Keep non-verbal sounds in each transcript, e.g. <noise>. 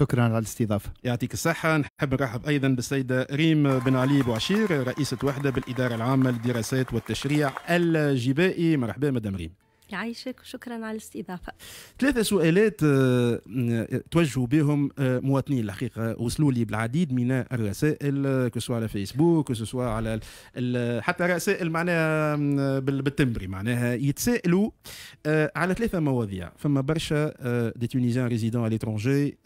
شكرا على الاستضافه يعطيك الصحه نحب نرحب ايضا بالسيده ريم بن علي بوعشير رئيسه وحده بالاداره العامه للدراسات والتشريع الجبائي مرحبا مدام ريم يعيشك وشكرا على الاستضافة ثلاثة سؤالات آه، توجهوا بهم آه، مواطنين الحقيقة آه، وصلوا لي بالعديد من الرسائل كسوا على فيسبوك كسوا على حتى رسائل معناها بالتمبري معناها يتسائلوا على ثلاثة مواضيع فما برشا دي تونيزيان ريزيدون على ليترونجي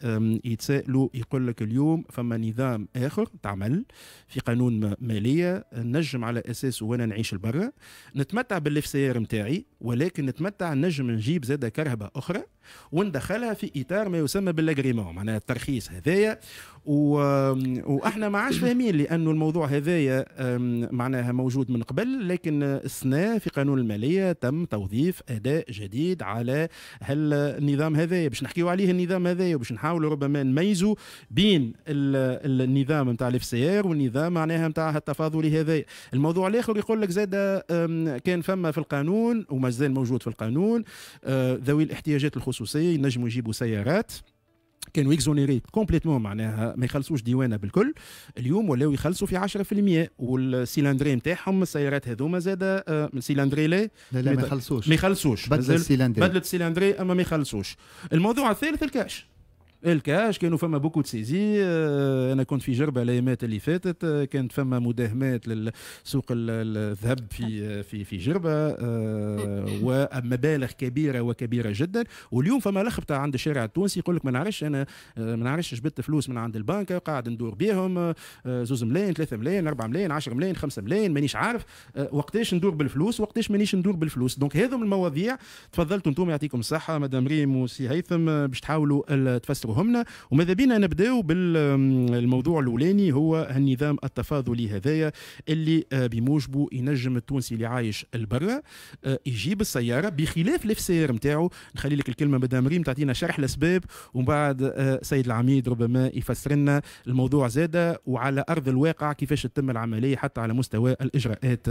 يتسائلوا يقول لك اليوم فما نظام آخر تعمل في قانون مالية نجم على أساسه وأنا نعيش لبرا نتمتع بالاف سي ار ولكن نتمتع نجم نجيب زادة كرهبة أخرى وندخلها في اطار ما يسمى بالاجريمون معناها الترخيص هذايا و... واحنا ما عادش فاهمين لانه الموضوع هذايا معناها موجود من قبل لكن السنة في قانون الماليه تم توظيف اداء جديد على هالنظام هذايا باش نحكيو عليه النظام هذايا وباش نحاولوا ربما نميزوا بين النظام نتاع الاف سي ار والنظام معناها نتاع التفاضلي هذايا الموضوع الاخر يقول لك زاد كان فما في القانون ومازال موجود في القانون آه، ذوي الاحتياجات الخصوصيه خصوصيه ينجموا يجيبوا سيارات كانوا اكزونيري كومبليتمون معناها ما يخلصوش ديوانه بالكل اليوم ولاو يخلصوا في 10% والسيلندري نتاعهم السيارات هذوما زاد آه، السيلندري لا لا لا ما يخلصوش ما يخلصوش بدل السيلندري بدل السيلندري اما ما يخلصوش الموضوع الثالث الكاش الكاش كانوا فما بوكو سيزي آه، انا كنت في جربه الايامات اللي فاتت آه، كانت فما مداهمات للسوق الذهب في آه، في في جربه <laughs> ومبالغ كبيره وكبيره جدا واليوم فما لخبطه عند الشارع التونسي يقول لك ما نعرفش انا ما نعرفش جبت فلوس من عند البنك قاعد ندور بهم زوز ملايين ثلاثة ملايين أربعة ملايين 10 ملايين 5 ملايين مانيش عارف وقتاش ندور بالفلوس وقتاش مانيش ندور بالفلوس دونك هذم المواضيع تفضلتوا انتم يعطيكم الصحه مدام ريم وسي هيثم باش تحاولوا تفسروا يحسبوهم لنا وماذا بينا نبداو بالموضوع الاولاني هو النظام التفاضلي هذايا اللي آه، بموجبه ينجم التونسي اللي عايش البرة آه، يجيب السياره بخلاف الاف سي ار نتاعو نخلي لك الكلمه مدام ريم تعطينا شرح الاسباب ومن بعد آه، سيد العميد ربما يفسر لنا الموضوع زاده وعلى ارض الواقع كيفاش تتم العمليه حتى على مستوى الاجراءات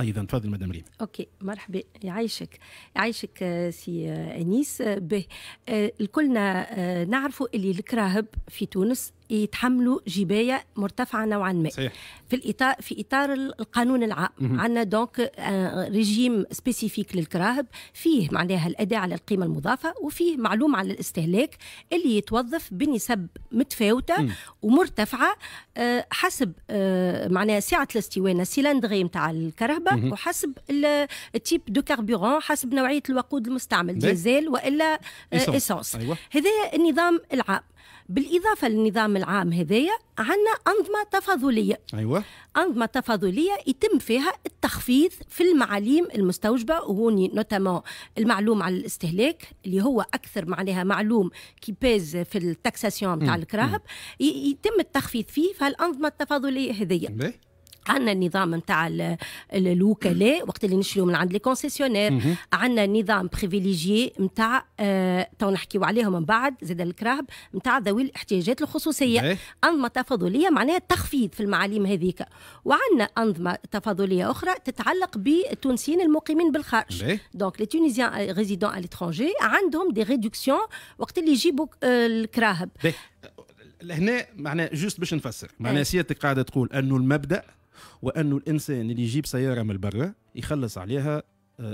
ايضا تفضل مدام ريم اوكي مرحبا يعيشك يعيشك سي انيس به الكلنا نعرف نشوفوا اللي الكراهب في تونس يتحملوا جبايه مرتفعه نوعا ما صحيح. في الاطار في اطار القانون العام عندنا دونك آه، ريجيم سبيسيفيك للكراهب فيه معناها الاداء على القيمه المضافه وفيه معلوم على الاستهلاك اللي يتوظف بنسب متفاوته مم. ومرتفعه آه، حسب آه، معناها سعه الاستوانه السيلندري نتاع الكرهبه وحسب التيب دو كاربورون حسب نوعيه الوقود المستعمل ديزل والا اسونس أيوة. هذا النظام العام بالإضافة للنظام العام هذايا عندنا أنظمة تفاضلية أيوة أنظمة تفاضلية يتم فيها التخفيض في المعاليم المستوجبة وهوني نوتامون المعلوم على الاستهلاك اللي هو أكثر معناها معلوم كي بيز في التاكساسيون نتاع الكراهب يتم التخفيض فيه في هالأنظمة التفاضلية هذيا إيه. عندنا النظام نتاع الوكلاء وقت اللي نشريو من عند لي كونسيسيونير عندنا نظام بريفيليجي نتاع آه تو نحكيو عليهم من بعد زاد الكراب نتاع ذوي الاحتياجات الخصوصيه إيه. انظمه تفاضليه معناها تخفيض في المعاليم هذيك وعندنا انظمه تفاضليه اخرى تتعلق بالتونسيين المقيمين بالخارج دونك لي تونيزيان ريزيدون ا عندهم دي ريدكسيون وقت اللي يجيبوا آه، الكراهب لهنا إيه. معناها جوست باش نفسر معناها إيه. سيادتك قاعده تقول انه المبدا وانه الانسان اللي يجيب سياره من برا يخلص عليها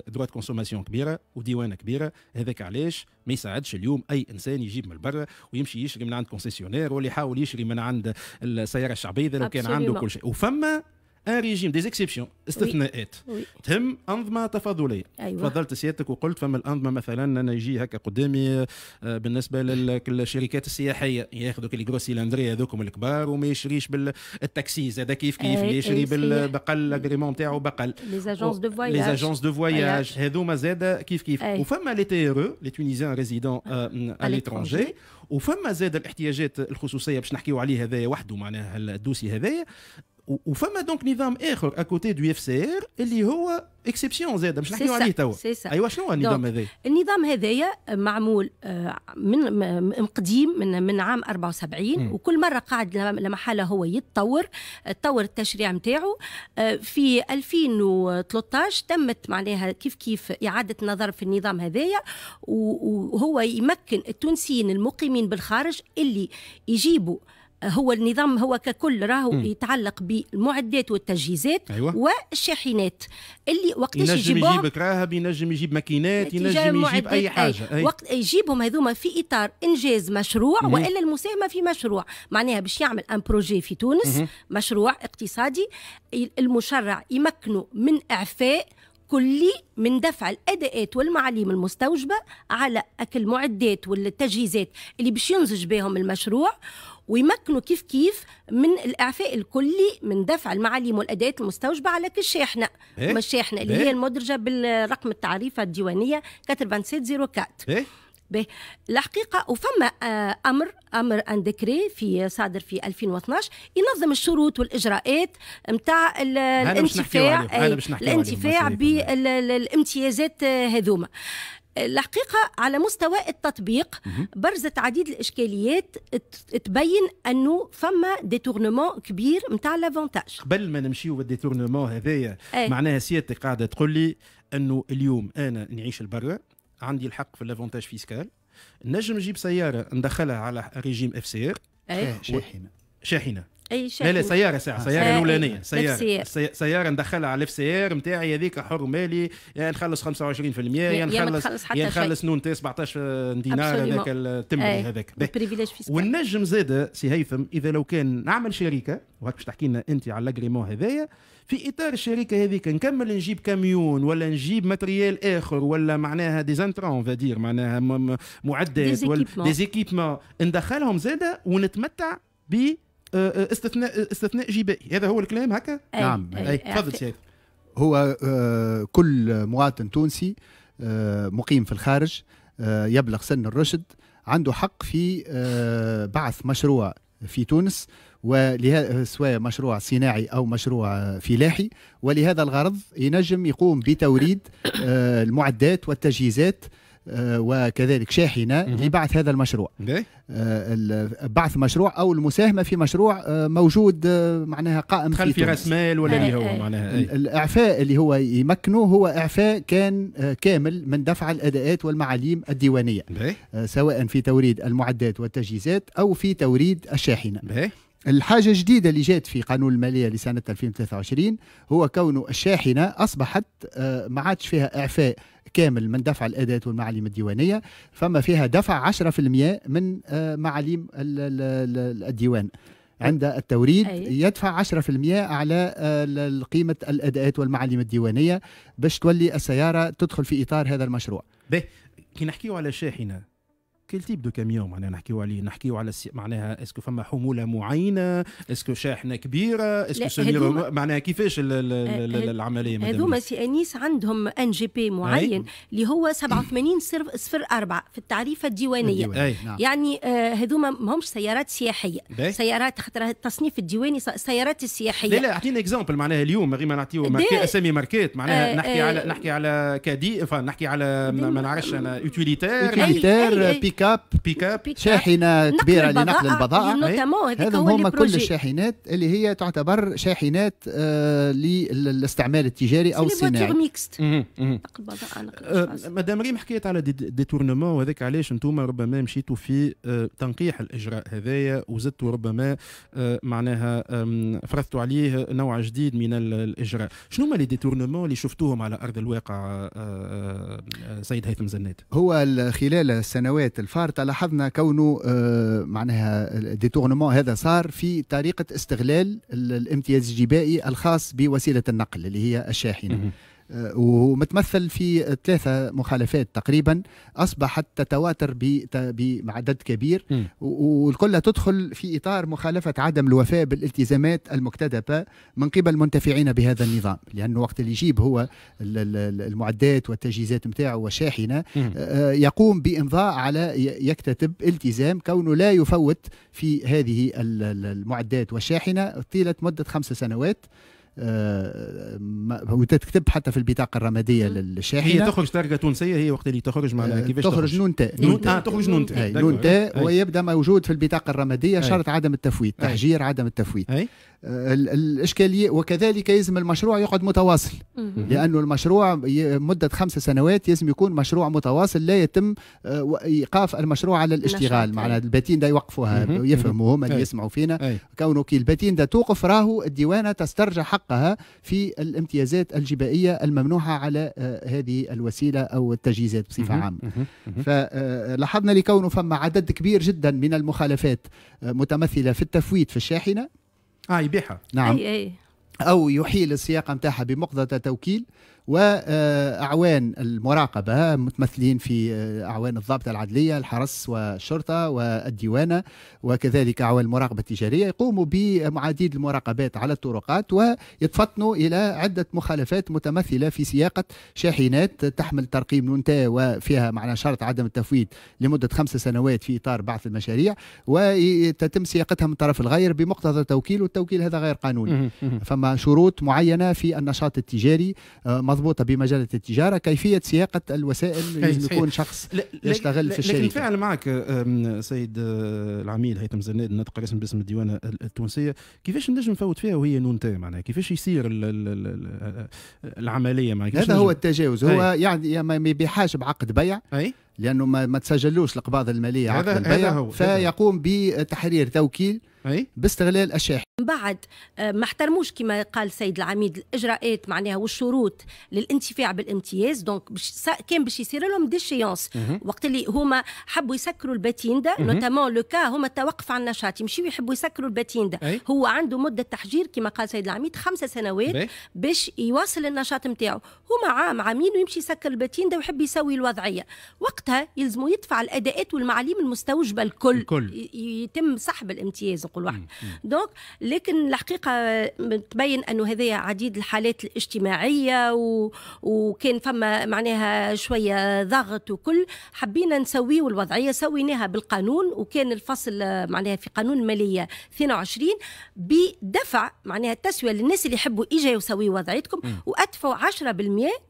دروات آه، كونسوماسيون كبيره وديوانه كبيره هذاك علاش ما يساعدش اليوم اي انسان يجيب من برا ويمشي يشري من عند كونسيسيونير ولا يحاول يشري من عند السياره الشعبيه لو كان عنده كل شيء وفما ان ريجيم دي زيكسيبسيون استثناءات تهم انظمه تفاضليه أيوة. فضلت سيادتك وقلت فما الانظمه مثلا انا يجي هكا قدامي آه، بالنسبه للشركات السياحيه ياخذوا كلي جروس سيلندري هذوكم الكبار وما يشريش بالتاكسيز هذا كيف كيف آه، يشري بالبقل الاجريمون نتاعو بقل لي اجونس دو فواياج لي دو فواياج هذوما زاد كيف كيف وفما لي تي ار لي تونيزيان ريزيدون ا ليترونجي وفما زاد الاحتياجات الخصوصيه باش نحكيو عليه هذايا وحده معناها الدوسي هذايا وفما دونك نظام اخر اكوتي دو اف سي ار اللي هو اكسبسيون زاده مش نحكيو عليه توا ايوا شنو هو النظام هذايا النظام هذايا معمول من قديم من من عام 74 م. وكل مره قاعد لمحاله هو يتطور تطور التشريع نتاعو في 2013 تمت معناها كيف كيف اعاده النظر في النظام هذايا وهو يمكن التونسيين المقيمين بالخارج اللي يجيبوا هو النظام هو ككل راهو يتعلق بالمعدات والتجهيزات أيوة. والشاحنات اللي وقت يجيبهم ينجم يجيب كراهب ينجم يجيب ماكينات ينجم يجيب اي حاجه أي. وقت يجيبهم هذوما في اطار انجاز مشروع مم. والا المساهمه في مشروع معناها باش يعمل ان بروجي في تونس مم. مشروع اقتصادي المشرع يمكنه من اعفاء كلي من دفع الاداءات والمعاليم المستوجبه على اكل معدات والتجهيزات اللي باش ينزج بهم المشروع ويمكنوا كيف كيف من الاعفاء الكلي من دفع المعاليم والاداءات المستوجبه على كالشاحنه إيه؟ الشاحنه اللي إيه؟ هي المدرجه بالرقم التعريفه الديوانيه 8704 إيه؟ به الحقيقة وفما آه، أمر أمر أن ديكري في صادر في 2012 ينظم الشروط والإجراءات نتاع الانتفاع الانتفاع بالامتيازات آه، هذوما الحقيقة على مستوى التطبيق برزت عديد الإشكاليات تبين أنه فما ديتورنمون كبير متاع لافونتاج قبل ما نمشيو بالديتورنمون هذايا إيه. معناها سيادتك قاعدة تقول لي أنه اليوم أنا نعيش البرة عندي الحق في لافونتاج فيسكال نجم نجيب سيارة ندخلها على ريجيم اف سي ار إيه. شاحنة شاحنة اي شيء لا لا سياره ساعه سياره الاولانيه سياره سيارة. ندخلها على الاف سي ار نتاعي هذيك حر مالي يعني يا يعني نخلص 25% يا نخلص يا نخلص نون تي 17 دينار هذاك التمري هذاك والنجم زاد سي هيثم اذا لو كان نعمل شركه وهك باش تحكي لنا انت على الاجريمون هذايا في اطار الشركه هذيك نكمل نجيب كاميون ولا نجيب ماتريال اخر ولا معناها ديزانترون فادير معناها معدات ديزيكيبمون ندخلهم زاده ونتمتع ب آه، استثناء آه، استثناء جبائي هذا هو الكلام هكا نعم تفضل سيد هو آه، كل مواطن تونسي مقيم في الخارج يبلغ سن الرشد عنده حق في بعث مشروع في تونس ولهذا سواء مشروع صناعي او مشروع فلاحي ولهذا الغرض ينجم يقوم بتوريد المعدات والتجهيزات آه، وكذلك شاحنة لبعث هذا المشروع إيه. آه، بعث مشروع أو المساهمة في مشروع آه، موجود معناها قائم في في راس مال ولا اللي هو معناها إيه. الإعفاء اللي هو يمكنه هو إعفاء كان كامل من دفع الأداءات والمعاليم الديوانية إيه. سواء في توريد المعدات والتجهيزات أو في توريد الشاحنة الحاجة الجديدة اللي جات في قانون المالية لسنة 2023 هو كون الشاحنة أصبحت ما عادش فيها إعفاء كامل من دفع الاداه والمعاليم الديوانيه فما فيها دفع 10% من آه، معاليم الديوان عند التوريد أي. يدفع 10% على آه، قيمه الاداءات والمعاليم الديوانيه باش تولي السياره تدخل في اطار هذا المشروع. به كي نحكيو على شاحنه كل تيب دو كاميون معناها نحكيو عليه نحكيو على السي... معناها اسكو فما حموله معينه اسكو شاحنه كبيره اسكو سميرو هدوم... معناها كيفاش ال... ال... آه، ال... آه، العمليه هذوما سي انيس عندهم ان جي بي أيوة. معين اللي هو 87 صفر صفر 4 في التعريفه الديوانيه نعم. يعني هذوما آه، ماهمش سيارات سياحيه سيارات خاطر التصنيف الديواني سيارات السياحيه لا لا اعطينا اكزامبل معناها اليوم غير ما نعطيو اسامي ماركات معناها آه نحكي آه على نحكي على كادي نحكي على ما نعرفش انا يوتيليتير اوتيليتير بيك اب بيك اب شاحنه كبيره لنقل آه، البضائع إيه. هذا هما كل الشاحنات اللي هي تعتبر شاحنات آه، للاستعمال التجاري او الصناعي ميكست آه، مدام ريم حكيت على ديتورنمون وهذاك علاش انتم ربما مشيتوا في تنقيح الاجراء هذايا وزدتوا ربما معناها فرضتوا عليه نوع جديد من الاجراء شنو هما لي ديتورنمون اللي شفتوهم على ارض الواقع سيد هيثم زنات هو خلال السنوات الفارطه لاحظنا كونه آه، معناها ديتورنمون هذا صار في طريقه استغلال الامتياز الجبائي الخاص بوسيله النقل اللي هي الشاحنه آه، ومتمثل في ثلاثة مخالفات تقريبا أصبحت تتواتر بعدد كبير والكل تدخل في إطار مخالفة عدم الوفاء بالالتزامات المكتدبة من قبل المنتفعين بهذا النظام لأنه وقت اللي يجيب هو المعدات والتجهيزات متاعه والشاحنة آه، آه، يقوم بإمضاء على يكتتب التزام كونه لا يفوت في هذه المعدات والشاحنة طيلة مدة خمس سنوات آه، وتكتب حتى في البطاقه الرماديه للشاحنه هي تخرج تركه تونسيه هي وقت اللي تخرج معناها آه، كيفاش تخرج, تخرج نونتا آه تخرج نونتا أيوة. نونتا ويبدا موجود في البطاقه الرماديه شرط عدم التفويت تحجير عدم التفويت آه، الاشكاليه وكذلك يلزم المشروع يقعد متواصل لانه المشروع مده خمس سنوات يلزم يكون مشروع متواصل لا يتم ايقاف المشروع على الاشتغال معناها الباتين دا يوقفوها يفهموا هما اللي يسمعوا فينا كونه كي الباتين دا توقف راهو الديوانه تسترجع حق حقها في الامتيازات الجبائيه الممنوحه على آه، هذه الوسيله او التجهيزات بصفه عامه. فلاحظنا آه، لكونه فما عدد كبير جدا من المخالفات آه، متمثله في التفويت في الشاحنه. اه يبيعها. نعم. اي اي. او يحيل السياقه نتاعها بمقتضى توكيل واعوان المراقبه متمثلين في اعوان الضابطه العدليه الحرس والشرطه والديوانه وكذلك اعوان المراقبه التجاريه يقوموا بمعاديد المراقبات على الطرقات ويتفطنوا الى عده مخالفات متمثله في سياقه شاحنات تحمل ترقيم نونتا وفيها معنى شرط عدم التفويت لمده خمس سنوات في اطار بعث المشاريع وتتم سياقتها من طرف الغير بمقتضى التوكيل والتوكيل هذا غير قانوني فما شروط معينه في النشاط التجاري مضبوطة بمجلة التجارة كيفية سياقة الوسائل لازم يكون شخص يشتغل في الشركة لكن نتفاعل معك سيد أه، العميل هيثم زناد نطق رسم باسم الديوانة التونسية كيفاش نجم نفوت فيها وهي نونتا معناها كيفاش يصير العملية معناها هذا هو التجاوز هو يعني ما بيحاش بعقد بيع أي؟ لأنه ما تسجلوش القباض المالية عقد البيع فيقوم بتحرير توكيل أي؟ باستغلال الشاحن بعد آه، ما احترموش كما قال السيد العميد الاجراءات معناها والشروط للانتفاع بالامتياز دونك بش كان باش يصير لهم ديشيونس وقت اللي هما حبوا يسكروا الباتيندا نوتامون لو كا هما توقف عن النشاط يمشيو يحبوا يسكروا الباتيندا هو عنده مده تحجير كما قال السيد العميد خمسة سنوات باش يواصل النشاط نتاعو هما عام عامين ويمشي يسكر الباتيندا ويحب يسوي الوضعيه وقتها يلزموا يدفع الاداءات والمعاليم المستوجبه الكل, الكل. يتم سحب الامتياز يسوق واحد دونك لكن الحقيقه تبين انه هذه عديد الحالات الاجتماعيه و... وكان فما معناها شويه ضغط وكل حبينا نسويو الوضعيه سويناها بالقانون وكان الفصل معناها في قانون الماليه 22 بدفع معناها التسويه للناس اللي يحبوا اجا يسوي وضعيتكم وادفعوا 10%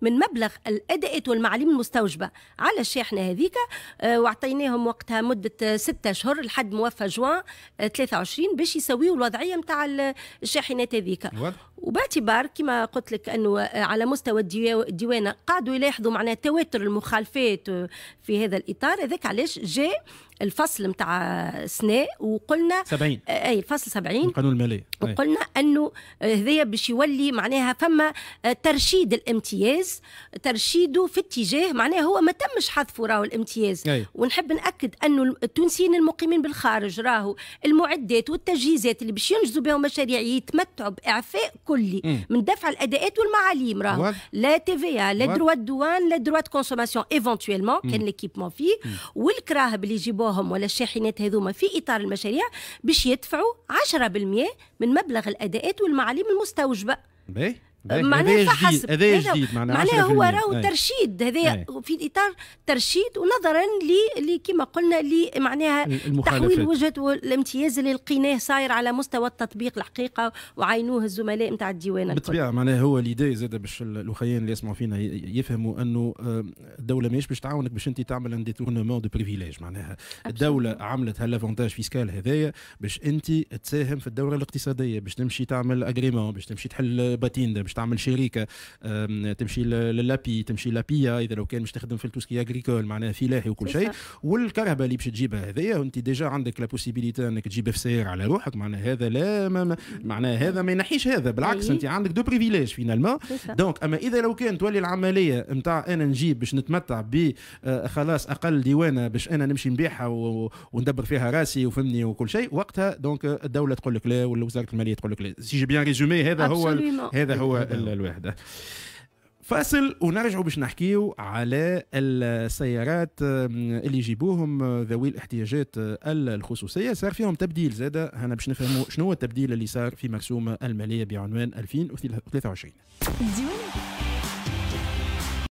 من مبلغ الاداءات والمعاليم المستوجبه على الشاحنه هذيك آه، واعطيناهم وقتها مده 6 شهور لحد موفى جوان 23 2020 باش يسويوا الوضعيه نتاع الشاحنات هذيك وباعتبار كما قلت لك انه آه، على مستوى الديوانه قعدوا يلاحظوا معناها تواتر المخالفات آه، في هذا الاطار هذاك علاش جاء الفصل نتاع سناء وقلنا 70 آه، اي الفصل 70 القانون المالي وقلنا انه هذايا باش يولي معناها فما آه، ترشيد الامتياز ترشيده في اتجاه معناها هو ما تمش حذفه راهو الامتياز أي. ونحب ناكد انه التونسيين المقيمين بالخارج راهو المعدات والتجهيزات اللي باش ينجزوا بهم مشاريع يتمتعوا باعفاء كلي م. من دفع الاداءات والمعاليم راهو لا تي في إيه، لا دروات دوان لا دروات كونسوماسيون ايفونتويلمون كان ليكيبمون فيه والكراهب اللي يجيبوه الطاقم ولا الشاحنات هذوما في إطار المشاريع باش يدفعوا 10% من مبلغ الأداءات والمعاليم المستوجبة بيه. معناها فحسب هذا جديد معناها, معناها هو راهو ترشيد هذا في اطار ترشيد ونظرا ل كما قلنا ل معناها تحويل وجهه الامتياز اللي لقيناه صاير على مستوى التطبيق الحقيقه وعينوه الزملاء نتاع الديوان بالطبيعه معناها هو ليدي زاد باش الاخيين اللي يسمعوا فينا يفهموا انه آه، الدوله ماهيش باش تعاونك باش انت تعمل ان ديتورنمون دو بريفيليج معناها الدوله عملت هالافونتاج فيسكال هذايا باش انت تساهم في الدوره الاقتصاديه باش تمشي تعمل اجريمون باش تمشي تحل باتيندا باش باش تعمل شركه تمشي للابي تمشي لابيا اذا لو كان باش تخدم في التوسكي اغريكول معناها فلاحي وكل شيء والكهرباء اللي باش تجيبها هذايا انت ديجا عندك لا بوسيبيليتي انك تجيب اف سير على روحك معناها هذا لا ما معناها هذا ما ينحيش هذا بالعكس انت عندك دو بريفيليج فينالمون دونك اما اذا لو كان تولي العمليه نتاع انا نجيب باش نتمتع ب آه، خلاص اقل ديوانه باش انا نمشي نبيعها وندبر فيها راسي وفهمني وكل شيء وقتها دونك الدوله تقول لك لا ولا وزاره الماليه تقول لك لا سي جي بيان ريزومي هذا هو هذا هو الا الواحده فاصل ونرجعوا باش نحكيو على السيارات اللي يجيبوهم آه، ذوي الاحتياجات آه، الخصوصيه صار فيهم تبديل زاد هنا باش نفهموا شنو هو التبديل اللي صار في مرسوم الماليه بعنوان 2023